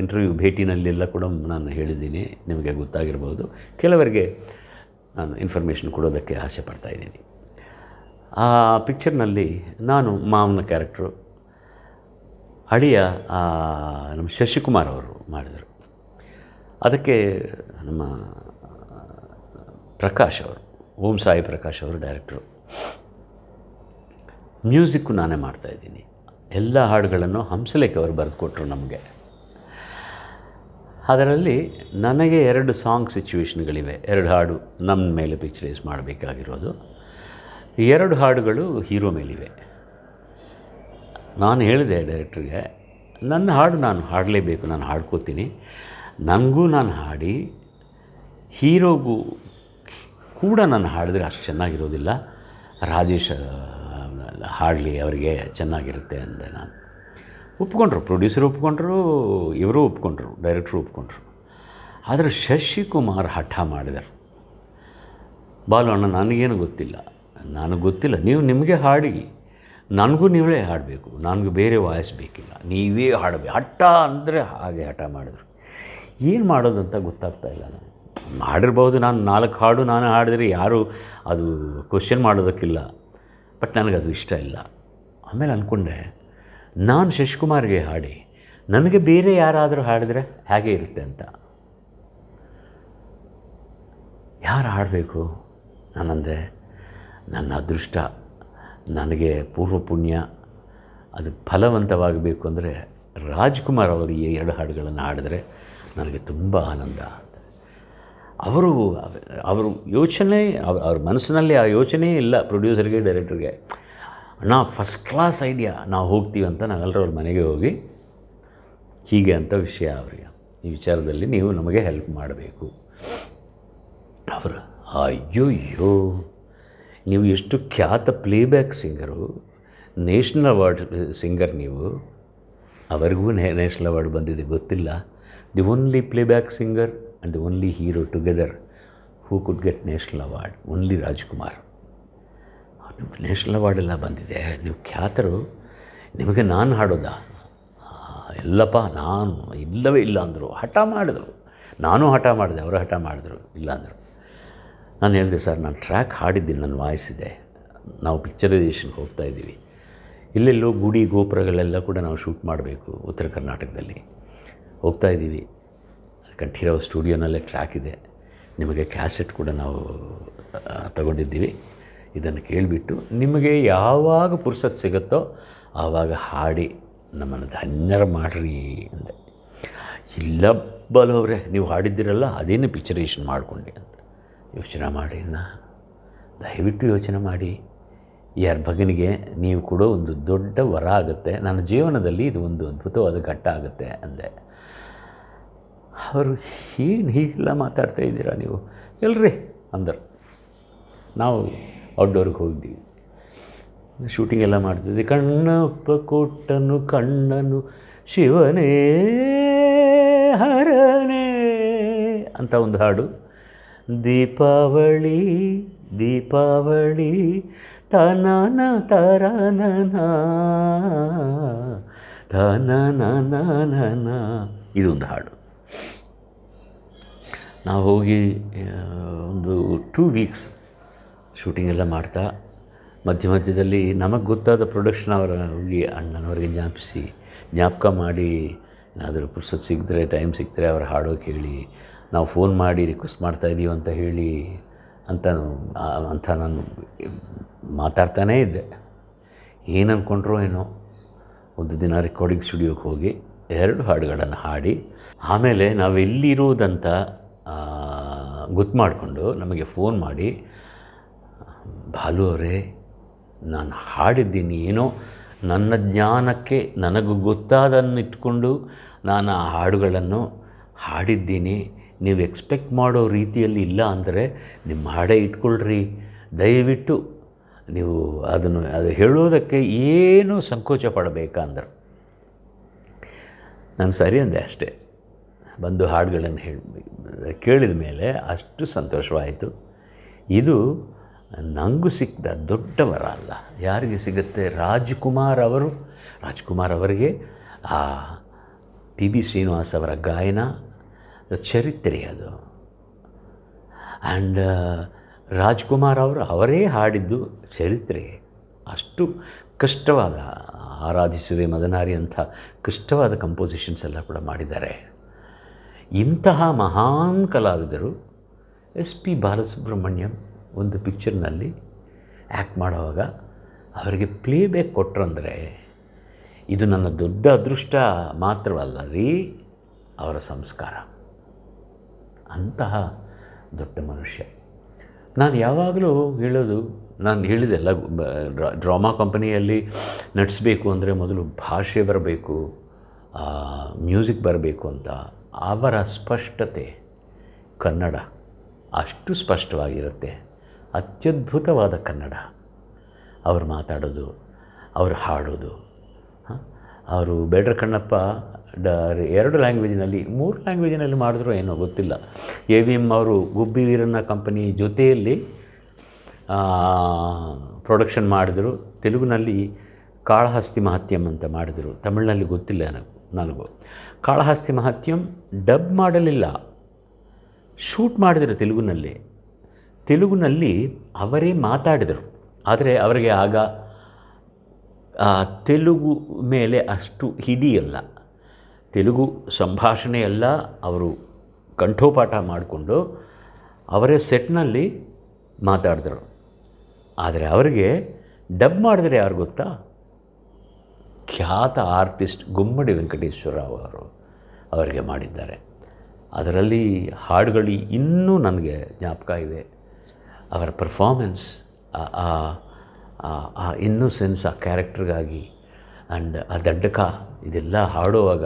ಇಂಟರ್ವ್ಯೂ ಭೇಟಿನಲ್ಲೆಲ್ಲ ಕೂಡ ನಾನು ಹೇಳಿದ್ದೀನಿ ನಿಮಗೆ ಗೊತ್ತಾಗಿರ್ಬೋದು ಕೆಲವರಿಗೆ ನಾನು ಇನ್ಫಾರ್ಮೇಷನ್ ಕೊಡೋದಕ್ಕೆ ಆಸೆ ಪಡ್ತಾಯಿದ್ದೀನಿ ಆ ಪಿಕ್ಚರ್ನಲ್ಲಿ ನಾನು ಮಾವನ ಕ್ಯಾರೆಕ್ಟ್ರು ಹಳಿಯ ನಮ್ಮ ಶಶಿಕುಮಾರ್ ಅವರು ಮಾಡಿದರು ಅದಕ್ಕೆ ನಮ್ಮ ಪ್ರಕಾಶ್ ಅವರು ಓಂ ಸಾಯಿ ಪ್ರಕಾಶ್ ಅವರು ಡೈರೆಕ್ಟ್ರು ಮ್ಯೂಸಿಕ್ಕು ನಾನೇ ಮಾಡ್ತಾಯಿದ್ದೀನಿ ಎಲ್ಲ ಹಾಡುಗಳನ್ನು ಹಂಸಲೇಖ ಅವರು ಬರೆದುಕೊಟ್ರು ನಮಗೆ ಅದರಲ್ಲಿ ನನಗೆ ಎರಡು ಸಾಂಗ್ ಸಿಚುವೇಶನ್ಗಳಿವೆ ಎರಡು ಹಾಡು ನಮ್ಮ ಮೇಲೆ ಪಿಕ್ಚರೈಸ್ ಮಾಡಬೇಕಾಗಿರೋದು ಎರಡು ಹಾಡುಗಳು ಹೀರೋ ಮೇಲಿವೆ ನಾನು ಹೇಳಿದೆ ಡೈರೆಕ್ಟ್ರಿಗೆ ನನ್ನ ಹಾಡು ನಾನು ಹಾಡಲೇಬೇಕು ನಾನು ಹಾಡ್ಕೋತೀನಿ ನನಗೂ ನಾನು ಹಾಡಿ ಹೀರೋಗೂ ಕೂಡ ನಾನು ಹಾಡಿದ್ರೆ ಅಷ್ಟು ಚೆನ್ನಾಗಿರೋದಿಲ್ಲ ರಾಜೇಶ್ ಹಾಡಲಿ ಅವರಿಗೆ ಚೆನ್ನಾಗಿರುತ್ತೆ ಅಂದೆ ನಾನು ಒಪ್ಕೊಂಡ್ರು ಪ್ರೊಡ್ಯೂಸರ್ ಒಪ್ಕೊಂಡ್ರು ಇವರು ಒಪ್ಕೊಂಡ್ರು ಡೈರೆಕ್ಟ್ರು ಒಪ್ಕೊಂಡ್ರು ಆದರೆ ಶಶಿಕುಮಾರ್ ಹಠ ಮಾಡಿದರು ಬಾಲು ಅಣ್ಣ ನನಗೇನು ಗೊತ್ತಿಲ್ಲ ನನಗೆ ಗೊತ್ತಿಲ್ಲ ನೀವು ನಿಮಗೆ ಹಾಡಿ ನನಗೂ ನೀವೇ ಹಾಡಬೇಕು ನನಗೂ ಬೇರೆ ವಾಯ್ಸ್ ಬೇಕಿಲ್ಲ ನೀವೇ ಹಾಡಬೇಕು ಹಠ ಅಂದರೆ ಹಾಗೆ ಹಠ ಮಾಡಿದ್ರು ಏನು ಮಾಡೋದು ಅಂತ ಗೊತ್ತಾಗ್ತಾ ಇಲ್ಲ ನಾನು ಹಾಡಿರ್ಬೋದು ನಾನು ನಾಲ್ಕು ಹಾಡು ನಾನು ಹಾಡಿದರೆ ಯಾರೂ ಅದು ಕ್ವಶನ್ ಮಾಡೋದಕ್ಕಿಲ್ಲ ಬಟ್ ನನಗದು ಇಷ್ಟ ಇಲ್ಲ ಆಮೇಲೆ ಅಂದ್ಕೊಂಡೆ ನಾನು ಶಶಿಕುಮಾರ್ಗೆ ಹಾಡಿ ನನಗೆ ಬೇರೆ ಯಾರಾದರೂ ಹಾಡಿದ್ರೆ ಹೇಗೆ ಇರುತ್ತೆ ಅಂತ ಯಾರು ಹಾಡಬೇಕು ನಾನಂದೆ ನನ್ನ ಅದೃಷ್ಟ ನನಗೆ ಪೂರ್ವ ಪುಣ್ಯ ಅದು ಫಲವಂತವಾಗಬೇಕು ಅಂದರೆ ರಾಜ್ಕುಮಾರ್ ಅವರು ಈ ಎರಡು ಹಾಡುಗಳನ್ನು ಹಾಡಿದ್ರೆ ನನಗೆ ತುಂಬ ಆನಂದ ಅವರು ಅವರು ಯೋಚನೆ ಅವ್ರ ಮನಸ್ಸಿನಲ್ಲಿ ಆ ಯೋಚನೆ ಇಲ್ಲ ಪ್ರೊಡ್ಯೂಸರ್ಗೆ ಡೈರೆಕ್ಟ್ರಿಗೆ ನಾ ಫಸ್ಟ್ ಕ್ಲಾಸ್ ಐಡಿಯಾ ನಾವು ಹೋಗ್ತೀವಿ ಅಂತ ನಾವೆಲ್ಲರೂ ಅವ್ರ ಮನೆಗೆ ಹೋಗಿ ಹೀಗೆ ಅಂತ ವಿಷಯ ಅವರಿಗೆ ಈ ವಿಚಾರದಲ್ಲಿ ನೀವು ನಮಗೆ ಹೆಲ್ಪ್ ಮಾಡಬೇಕು ಅವರು ಅಯ್ಯೋಯ್ಯೋ ನೀವು ಎಷ್ಟು ಖ್ಯಾತ playback singer national award singer ನೀವು ಅವರಿಗೂ ನ್ಯಾಷನಲ್ ಅವಾರ್ಡ್ ಬಂದಿದೆ ಗೊತ್ತಿಲ್ಲ the only playback singer and the only hero together who could get national award only Rajkumar ನಿಮ್ಗೆ ನ್ಯಾಷನಲ್ ಅವಾರ್ಡ್ ಎಲ್ಲ ಬಂದಿದೆ ನೀವು ಖ್ಯಾತರು ನಿಮಗೆ ನಾನು ಹಾಡೋದಾ ಎಲ್ಲಪ್ಪ ನಾನು ಇಲ್ಲವೇ ಇಲ್ಲ ಅಂದರು ಹಠ ಮಾಡಿದ್ರು ನಾನು ಹಠ ಮಾಡಿದೆ ಅವರು ಹಠ ಮಾಡಿದ್ರು ಇಲ್ಲ ನಾನು ಹೇಳಿದೆ ಸರ್ ನಾನು ಟ್ರ್ಯಾಕ್ ಹಾಡಿದ್ದೀನಿ ನನ್ನ ಇದೆ ನಾವು ಪಿಕ್ಚರೈಸೇಷನ್ಗೆ ಹೋಗ್ತಾ ಇದ್ದೀವಿ ಇಲ್ಲೆಲ್ಲೋ ಗುಡಿ ಗೋಪುರಗಳೆಲ್ಲ ಕೂಡ ನಾವು ಶೂಟ್ ಮಾಡಬೇಕು ಉತ್ತರ ಕರ್ನಾಟಕದಲ್ಲಿ ಹೋಗ್ತಾ ಇದ್ದೀವಿ ಕಂಠೀರವ ಸ್ಟುಡಿಯೋನಲ್ಲೇ ಟ್ರ್ಯಾಕ್ ಇದೆ ನಿಮಗೆ ಕ್ಯಾಸೆಟ್ ಕೂಡ ನಾವು ತಗೊಂಡಿದ್ದೀವಿ ಇದನ್ನು ಕೇಳಿಬಿಟ್ಟು ನಿಮಗೆ ಯಾವಾಗ ಪುರ್ಸತ್ ಸಿಗುತ್ತೋ ಆವಾಗ ಹಾಡಿ ನಮ್ಮನ್ನು ಧನ್ಯರ ಮಾಡಿರಿ ಅಂದೆ ಇಲ್ಲ ಅವರೇ ನೀವು ಹಾಡಿದ್ದೀರಲ್ಲ ಅದೇನು ಪಿಕ್ಚರೇಷನ್ ಮಾಡಿಕೊಂಡೆ ಅಂತ ಯೋಚನೆ ಮಾಡಿನ ದಯವಿಟ್ಟು ಯೋಚನೆ ಮಾಡಿ ಯಾರ ಭಗನಿಗೆ ನೀವು ಕೊಡೋ ಒಂದು ದೊಡ್ಡ ವರ ಆಗುತ್ತೆ ನನ್ನ ಜೀವನದಲ್ಲಿ ಇದು ಒಂದು ಅದ್ಭುತವಾದ ಘಟ್ಟ ಆಗುತ್ತೆ ಅಂದೆ ಅವರು ಏನು ಹೀಗೆಲ್ಲ ಮಾತಾಡ್ತಾ ಇದ್ದೀರಾ ನೀವು ಎಲ್ರಿ ಅಂದರು ನಾವು ಔಟ್ಡೋರ್ಗೆ ಹೋಗಿದ್ವಿ ಶೂಟಿಂಗ್ ಎಲ್ಲ ಮಾಡ್ತಿದ್ವಿ ಕಣ್ಣಪ್ಪ ಕೊಟ್ಟನು ಕಣ್ಣನು ಶಿವನೇ ಹರನೇ ಅಂತ ಒಂದು ಹಾಡು ದೀಪಾವಳಿ ದೀಪಾವಳಿ ತನನ ತರನನ ತನನ ಇದೊಂದು ಹಾಡು ನಾವು ಹೋಗಿ ಒಂದು ಟೂ ವೀಕ್ಸ್ ಶೂಟಿಂಗ್ ಎಲ್ಲ ಮಾಡ್ತಾ ಮಧ್ಯ ಮಧ್ಯದಲ್ಲಿ ನಮಗೆ ಗೊತ್ತಾದ ಪ್ರೊಡಕ್ಷನ್ ಅವರ ಹೋಗಿ ಅಣ್ಣನವ್ರಿಗೆ ಜ್ಞಾಪಿಸಿ ಜ್ಞಾಪಕ ಮಾಡಿ ಏನಾದರೂ ಪುರ್ಸೊತ್ತು ಸಿಗ್ತರೆ ಟೈಮ್ ಸಿಗ್ತರೆ ಅವ್ರು ಹಾಡೋ ಕೇಳಿ ನಾವು ಫೋನ್ ಮಾಡಿ ರಿಕ್ವೆಸ್ಟ್ ಮಾಡ್ತಾ ಇದ್ದೀವಿ ಅಂತ ಹೇಳಿ ಅಂತ ಅಂತ ನಾನು ಮಾತಾಡ್ತಾನೇ ಇದ್ದೆ ಏನು ಅಂದ್ಕೊಂಡ್ರು ಏನೋ ಒಂದು ದಿನ ರೆಕಾರ್ಡಿಂಗ್ ಸ್ಟುಡಿಯೋಗೆ ಹೋಗಿ ಎರಡು ಹಾಡುಗಳನ್ನು ಹಾಡಿ ಆಮೇಲೆ ನಾವೆಲ್ಲಿರುವುದಂತ ಗೊತ್ತು ಮಾಡಿಕೊಂಡು ನಮಗೆ ಫೋನ್ ಮಾಡಿ ಬಾಲು ಅವರೇ ನಾನು ಹಾಡಿದ್ದೀನಿ ಏನೋ ನನ್ನ ಜ್ಞಾನಕ್ಕೆ ನನಗೂ ಗೊತ್ತಾದನ್ನು ಇಟ್ಕೊಂಡು ನಾನು ಆ ಹಾಡುಗಳನ್ನು ಹಾಡಿದ್ದೀನಿ ನೀವು ಎಕ್ಸ್ಪೆಕ್ಟ್ ಮಾಡೋ ರೀತಿಯಲ್ಲಿ ಇಲ್ಲ ಅಂದರೆ ನಿಮ್ಮ ಹಾಡೆ ಇಟ್ಕೊಳ್ರಿ ದಯವಿಟ್ಟು ನೀವು ಅದನ್ನು ಅದು ಹೇಳೋದಕ್ಕೆ ಏನೂ ಸಂಕೋಚ ಪಡಬೇಕಂದ್ರೆ ನಾನು ಸರಿ ಅಂದೆ ಅಷ್ಟೇ ಬಂದು ಹಾಡುಗಳನ್ನು ಹೇಳಿ ಕೇಳಿದ ಮೇಲೆ ಅಷ್ಟು ಸಂತೋಷವಾಯಿತು ಇದು ನನಗೂ ಸಿಕ್ಕಿದ ದೊಡ್ಡವರ ಅಲ್ಲ ಯಾರಿಗೆ ಸಿಗುತ್ತೆ ರಾಜ್ಕುಮಾರ್ ಅವರು ರಾಜ್ಕುಮಾರ್ ಅವರಿಗೆ ಆ ಪಿ ಬಿ ಶ್ರೀನಿವಾಸ್ ಅವರ ಗಾಯನ ಚರಿತ್ರೆ ಅದು ಆ್ಯಂಡ್ ರಾಜ್ಕುಮಾರ್ uh, ಅವರು ಅವರೇ ಹಾಡಿದ್ದು ಚರಿತ್ರೆ ಅಷ್ಟು ಕಷ್ಟವಾದ ಆರಾಧಿಸುವೆ ಮದನಾರಿ ಅಂಥ ಕಷ್ಟವಾದ ಕಂಪೋಸಿಷನ್ಸ್ ಎಲ್ಲ ಕೂಡ ಮಾಡಿದ್ದಾರೆ ಇಂತಹ ಮಹಾನ್ ಕಲಾವಿದರು ಎಸ್ ಪಿ ಬಾಲಸುಬ್ರಹ್ಮಣ್ಯಂ ಒಂದು ಪಿಕ್ಚರ್ನಲ್ಲಿ ಆ್ಯಕ್ಟ್ ಮಾಡುವಾಗ ಅವರಿಗೆ ಪ್ಲೇಬ್ಯಾಕ್ ಕೊಟ್ಟರಂದರೆ ಇದು ನನ್ನ ದೊಡ್ಡ ಅದೃಷ್ಟ ಮಾತ್ರವಲ್ಲ ರೀ ಅವರ ಸಂಸ್ಕಾರ ಅಂತಹ ದೊಡ್ಡ ಮನುಷ್ಯ ನಾನು ಯಾವಾಗಲೂ ಹೇಳೋದು ನಾನು ಹೇಳಿದೆಲ್ಲ ಡ್ರಾಮಾ ಕಂಪನಿಯಲ್ಲಿ ನಟಿಸಬೇಕು ಅಂದರೆ ಮೊದಲು ಭಾಷೆ ಬರಬೇಕು ಮ್ಯೂಸಿಕ್ ಬರಬೇಕು ಅಂತ ಅವರ ಸ್ಪಷ್ಟತೆ ಕನ್ನಡ ಅಷ್ಟು ಸ್ಪಷ್ಟವಾಗಿರುತ್ತೆ ಅತ್ಯದ್ಭುತವಾದ ಕನ್ನಡ ಅವ್ರು ಮಾತಾಡೋದು ಅವ್ರು ಹಾಡೋದು ಅವರು ಬೇಡ್ರ ಕಣ್ಣಪ್ಪ ಡ ಎರಡು ಲ್ಯಾಂಗ್ವೇಜಿನಲ್ಲಿ ಮೂರು ಲ್ಯಾಂಗ್ವೇಜಿನಲ್ಲಿ ಮಾಡಿದ್ರು ಏನೋ ಗೊತ್ತಿಲ್ಲ ಎ ವಿ ಎಮ್ ಅವರು ಗುಬ್ಬಿ ವೀರಣ್ಣ ಕಂಪನಿ ಜೊತೆಯಲ್ಲಿ ಪ್ರೊಡಕ್ಷನ್ ಮಾಡಿದರು ತೆಲುಗಿನಲ್ಲಿ ಕಾಳಹಸ್ತಿ ಮಹತ್ಯಂ ಅಂತ ಮಾಡಿದರು ತಮಿಳಿನಲ್ಲಿ ಗೊತ್ತಿಲ್ಲ ನನಗೆ ನನಗೂ ಕಾಳಹಸ್ತಿ ಮಹತ್ಯಂ ಡಬ್ ಮಾಡಲಿಲ್ಲ ಶೂಟ್ ಮಾಡಿದರು ತೆಲುಗಿನಲ್ಲಿ ತೆಲುಗಿನಲ್ಲಿ ಅವರೇ ಮಾತಾಡಿದರು ಆದರೆ ಅವರಿಗೆ ಆಗ ತೆಲುಗು ಮೇಲೆ ಅಷ್ಟು ಹಿಡಿಯಲ್ಲ ತೆಲುಗು ಸಂಭಾಷಣೆಯೆಲ್ಲ ಅವರು ಕಂಠೋಪಾಠ ಮಾಡಿಕೊಂಡು ಅವರೇ ಸೆಟ್ನಲ್ಲಿ ಮಾತಾಡಿದ್ರು ಆದರೆ ಅವರಿಗೆ ಡಬ್ ಮಾಡಿದ್ರೆ ಯಾರು ಗೊತ್ತಾ ಖ್ಯಾತ ಆರ್ಟಿಸ್ಟ್ ಗುಮ್ಮಡಿ ವೆಂಕಟೇಶ್ವರ ಅವರು ಅವರಿಗೆ ಮಾಡಿದ್ದಾರೆ ಅದರಲ್ಲಿ ಹಾಡುಗಳು ಇನ್ನೂ ನನಗೆ ಜ್ಞಾಪಕ ಇದೆ ಅವರ ಪರ್ಫಾರ್ಮೆನ್ಸ್ ಆ ಆ ಇನ್ನೊಸೆನ್ಸ್ ಆ ಕ್ಯಾರೆಕ್ಟರ್ಗಾಗಿ ಆ್ಯಂಡ್ ಆ ದಡ್ಡಕ ಇದೆಲ್ಲ ಹಾಡುವಾಗ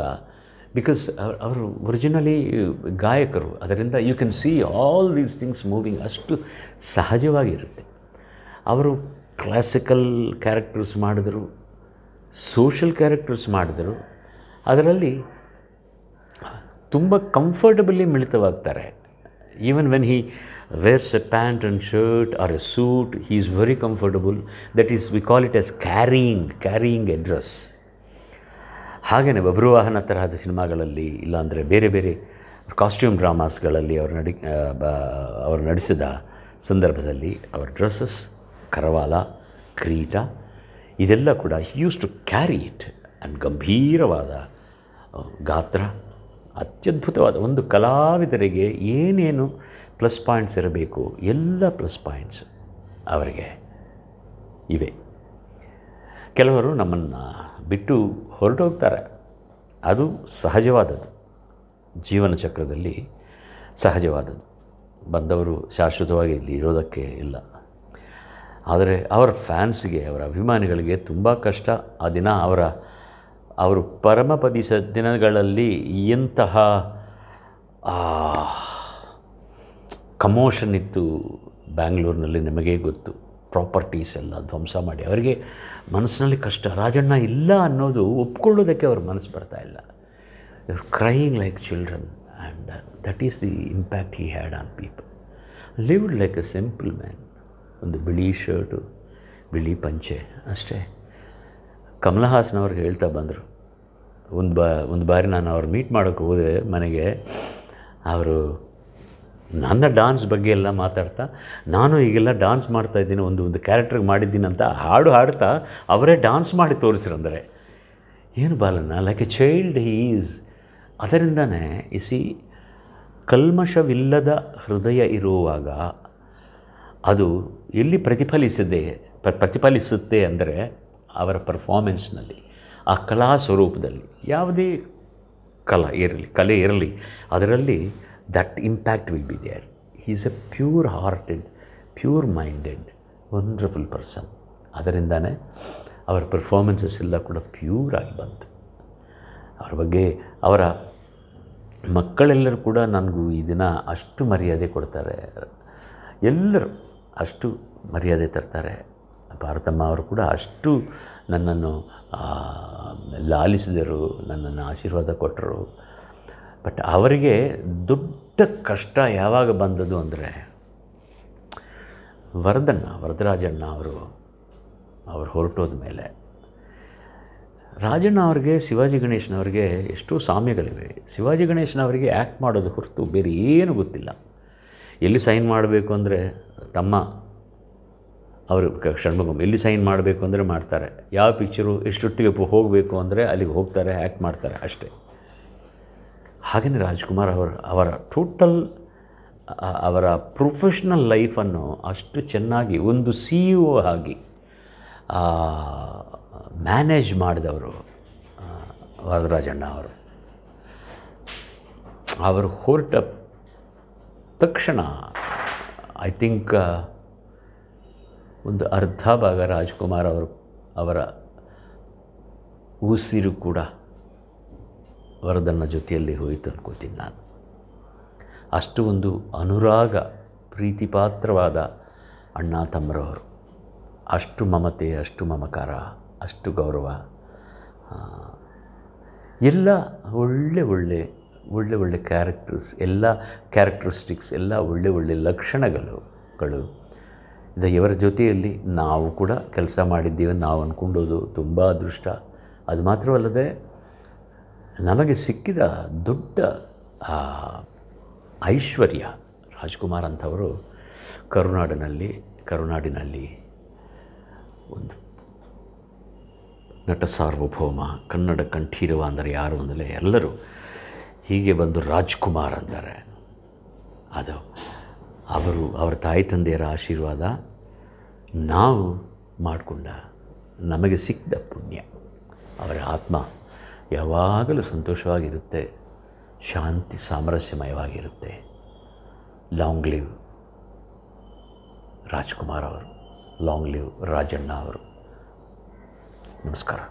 ಬಿಕಾಸ್ ಅವರು ಒರಿಜಿನಲಿ ಗಾಯಕರು ಅದರಿಂದ you can see all these things moving ಅಷ್ಟು ಸಹಜವಾಗಿರುತ್ತೆ ಅವರು ಕ್ಲಾಸಿಕಲ್ ಕ್ಯಾರೆಕ್ಟರ್ಸ್ ಮಾಡಿದರು ಸೋಷಲ್ ಕ್ಯಾರೆಕ್ಟರ್ಸ್ ಮಾಡಿದರು ಅದರಲ್ಲಿ ತುಂಬ ಕಂಫರ್ಟಬಲಿ ಮಿಳಿತವಾಗ್ತಾರೆ Even when he wears a pant and shirt or a suit, he is very comfortable. That is, we call it as carrying, carrying a dress. ಹಾಗೆಯೇ ಬಬ್ರುವಾಹನ ತರಹದ ಸಿನಿಮಾಗಳಲ್ಲಿ ಇಲ್ಲಾಂದರೆ ಬೇರೆ ಬೇರೆ ಕಾಸ್ಟ್ಯೂಮ್ ಡ್ರಾಮಾಸ್ಗಳಲ್ಲಿ ಅವರು ನಡಿ ಅವರು ನಡೆಸಿದ ಸಂದರ್ಭದಲ್ಲಿ ಅವರ ಡ್ರೆಸ್ಸಸ್ ಕರವಾಲ ಕ್ರೀಟ ಇದೆಲ್ಲ ಕೂಡ use to carry it and ಗಂಭೀರವಾದ ಗಾತ್ರ ಅತ್ಯದ್ಭುತವಾದ ಒಂದು ಕಲಾವಿದರಿಗೆ ಏನೇನು ಪ್ಲಸ್ ಪಾಯಿಂಟ್ಸ್ ಇರಬೇಕು ಎಲ್ಲ ಪ್ಲಸ್ ಪಾಯಿಂಟ್ಸ್ ಅವರಿಗೆ ಇವೆ ಕೆಲವರು ನಮ್ಮನ್ನು ಬಿಟ್ಟು ಹೊರಟೋಗ್ತಾರೆ ಅದು ಸಹಜವಾದದ್ದು ಜೀವನ ಚಕ್ರದಲ್ಲಿ ಸಹಜವಾದದ್ದು ಬಂದವರು ಶಾಶ್ವತವಾಗಿ ಇಲ್ಲಿ ಇರೋದಕ್ಕೆ ಇಲ್ಲ ಆದರೆ ಅವರ ಫ್ಯಾನ್ಸ್ಗೆ ಅವರ ಅಭಿಮಾನಿಗಳಿಗೆ ತುಂಬ ಕಷ್ಟ ಆ ದಿನ ಅವರ ಅವರು ಪರಮಪದಿ ದಿನಗಳಲ್ಲಿ ಎಂತಹ ಕಮೋಷನ್ ಇತ್ತು ಬ್ಯಾಂಗ್ಳೂರಿನಲ್ಲಿ ನಿಮಗೇ ಗೊತ್ತು ಪ್ರಾಪರ್ಟೀಸ್ ಎಲ್ಲ ಧ್ವಂಸ ಮಾಡಿ ಅವರಿಗೆ ಮನಸ್ಸಿನಲ್ಲಿ ಕಷ್ಟ ರಾಜಣ್ಣ ಇಲ್ಲ ಅನ್ನೋದು ಒಪ್ಕೊಳ್ಳೋದಕ್ಕೆ ಅವ್ರ ಮನಸ್ಸು ಬರ್ತಾ ಇಲ್ಲ ಇವ್ರು crying like children and that is the impact he had on people lived like a simple man ಒಂದು ಬಿಳಿ ಶರ್ಟು ಬಿಳಿ ಪಂಚೆ ಅಷ್ಟೇ ಕಮಲಹಾಸನ್ ಅವ್ರಿಗೆ ಹೇಳ್ತಾ ಬಂದರು ಒಂದು ಬಾ ಒಂದು ಬಾರಿ ನಾನು ಅವ್ರು ಮೀಟ್ ಮಾಡೋಕ್ಕೆ ಹೋದೆ ಮನೆಗೆ ಅವರು ನನ್ನ ಡಾನ್ಸ್ ಬಗ್ಗೆ ಎಲ್ಲ ಮಾತಾಡ್ತಾ ನಾನು ಈಗೆಲ್ಲ ಡಾನ್ಸ್ ಇದ್ದೀನಿ ಒಂದು ಒಂದು ಕ್ಯಾರೆಕ್ಟ್ರಿಗೆ ಮಾಡಿದ್ದೀನಿ ಅಂತ ಹಾಡು ಹಾಡ್ತಾ ಅವರೇ ಡಾನ್ಸ್ ಮಾಡಿ ತೋರಿಸ್ರಂದರೆ ಏನು ಬಾಲನ ಲೈಕ್ ಎ ಚೈಲ್ಡ್ ಈಸ್ ಅದರಿಂದನೇ ಇಸಿ ಕಲ್ಮಶವಿಲ್ಲದ ಹೃದಯ ಇರುವಾಗ ಅದು ಎಲ್ಲಿ ಪ್ರತಿಫಲಿಸಿದೆ ಪ್ರತಿಫಲಿಸುತ್ತೆ ಅಂದರೆ ಅವರ ಪರ್ಫಾರ್ಮೆನ್ಸ್ನಲ್ಲಿ ಆ ಕಲಾ ಸ್ವರೂಪದಲ್ಲಿ ಯಾವುದೇ ಕಲಾ ಇರಲಿ ಕಲೆ ಇರಲಿ ಅದರಲ್ಲಿ that impact will be there he is a pure hearted pure minded wonderful person ಅದರಿಂದನೇ ಅವರ ಪರ್ಫಾರ್ಮೆನ್ಸಸ್ ಎಲ್ಲ ಕೂಡ ಪ್ಯೂರ್ ಆಗಿ ಬಂತು ಅವರ ಬಗ್ಗೆ ಅವರ ಮಕ್ಕಳೆಲ್ಲರೂ ಕೂಡ ನನಗೂ ಈ ದಿನ ಅಷ್ಟು ಮರ್ಯಾದೆ ಕೊಡ್ತಾರೆ ಎಲ್ಲರೂ ಅಷ್ಟು ಮರ್ಯಾದೆ ತರ್ತಾರೆ ಭಾರತಮ್ಮ ಅವರು ಕೂಡ ಅಷ್ಟು ನನ್ನನ್ನು ಲಾಲಿಸಿದರು ನನ್ನನ್ನು ಆಶೀರ್ವಾದ ಕೊಟ್ಟರು ಬಟ್ ಅವರಿಗೆ ದೊಡ್ಡ ಕಷ್ಟ ಯಾವಾಗ ಬಂದದ್ದು ಅಂದರೆ ವರದಣ್ಣ ವರದರಾಜಣ್ಣ ಅವರು ಅವರು ಹೊರಟೋದ ಮೇಲೆ ರಾಜಣ್ಣ ಅವ್ರಿಗೆ ಶಿವಾಜಿ ಗಣೇಶನವ್ರಿಗೆ ಎಷ್ಟೋ ಸಾಮ್ಯಗಳಿವೆ ಶಿವಾಜಿ ಗಣೇಶನವರಿಗೆ ಆ್ಯಕ್ಟ್ ಮಾಡೋದು ಹೊರತು ಬೇರೆ ಏನೂ ಗೊತ್ತಿಲ್ಲ ಎಲ್ಲಿ ಸೈನ್ ಮಾಡಬೇಕು ಅಂದರೆ ತಮ್ಮ ಅವರು ಷಣ್ಮುಖಂ ಎಲ್ಲಿ ಸೈನ್ ಮಾಡಬೇಕು ಅಂದರೆ ಮಾಡ್ತಾರೆ ಯಾವ ಪಿಕ್ಚರು ಎಷ್ಟೊತ್ತಿಗೆ ಹೋಗಬೇಕು ಅಂದರೆ ಅಲ್ಲಿಗೆ ಹೋಗ್ತಾರೆ ಆ್ಯಕ್ಟ್ ಮಾಡ್ತಾರೆ ಅಷ್ಟೇ ಹಾಗೆಯೇ ರಾಜ್ಕುಮಾರ್ ಅವರು ಅವರ ಟೋಟಲ್ ಅವರ ಪ್ರೊಫೆಷ್ನಲ್ ಲೈಫನ್ನು ಅಷ್ಟು ಚೆನ್ನಾಗಿ ಒಂದು ಸಿ ಇ ಒ ಆಗಿ ಮ್ಯಾನೇಜ್ ಮಾಡಿದವರು ವರದರಾಜಣ್ಣ ಅವರು ಅವರು ಹೊರಟ ತಕ್ಷಣ ಐ ಥಿಂಕ್ ಒಂದು ಅರ್ಧ ಭಾಗ ರಾಜ್ಕುಮಾರ್ ಅವರು ಅವರ ಉಸಿರು ಕೂಡ ವರದನ್ನ ಜೊತೆಯಲ್ಲಿ ಹೋಯಿತು ಅನ್ಕೋತೀನಿ ನಾನು ಅಷ್ಟು ಒಂದು ಅನುರಾಗ ಪ್ರೀತಿಪಾತ್ರವಾದ ಅಣ್ಣ ತಮ್ಮರವರು ಅಷ್ಟು ಮಮತೆ ಅಷ್ಟು ಮಮಕಾರ ಅಷ್ಟು ಗೌರವ ಎಲ್ಲ ಒಳ್ಳೆ ಒಳ್ಳೆ ಒಳ್ಳೆ ಒಳ್ಳೆ ಕ್ಯಾರೆಕ್ಟರ್ಸ್ ಎಲ್ಲ ಕ್ಯಾರೆಕ್ಟರಿಸ್ಟಿಕ್ಸ್ ಎಲ್ಲ ಒಳ್ಳೆ ಒಳ್ಳೆ ಲಕ್ಷಣಗಳು ಗಳು ಇವರ ಜೊತೆಯಲ್ಲಿ ನಾವು ಕೂಡ ಕೆಲಸ ಮಾಡಿದ್ದೀವಿ ನಾವು ಅಂದ್ಕೊಂಡೋದು ತುಂಬ ಅದೃಷ್ಟ ಅದು ಮಾತ್ರವಲ್ಲದೆ ನಮಗೆ ಸಿಕ್ಕಿದ ದೊಡ್ಡ ಐಶ್ವರ್ಯ ರಾಜ್ಕುಮಾರ್ ಅಂಥವರು ಕರುನಾಡಿನಲ್ಲಿ ಕರುನಾಡಿನಲ್ಲಿ ಒಂದು ನಟ ಸಾರ್ವಭೌಮ ಕನ್ನಡ ಕಂಠೀರವ ಅಂದರೆ ಯಾರು ಅಂದರೆ ಎಲ್ಲರೂ ಹೀಗೆ ಬಂದು ರಾಜ್ಕುಮಾರ್ ಅಂತಾರೆ ಅದು ಅವರು ಅವರ ತಾಯಿ ತಂದೆಯರ ಆಶೀರ್ವಾದ ನಾವು ಮಾಡಿಕೊಂಡ ನಮಗೆ ಸಿಕ್ಕಿದ ಪುಣ್ಯ ಅವರ ಆತ್ಮ ಯಾವಾಗಲೂ ಸಂತೋಷವಾಗಿರುತ್ತೆ ಶಾಂತಿ ಸಾಮರಸ್ಯಮಯವಾಗಿರುತ್ತೆ ಲಾಂಗ್ ಲಿವ್ ರಾಜ್ಕುಮಾರ್ ಅವರು ಲಾಂಗ್ ಲಿವ್ ರಾಜಣ್ಣ ಅವರು ನಮಸ್ಕಾರ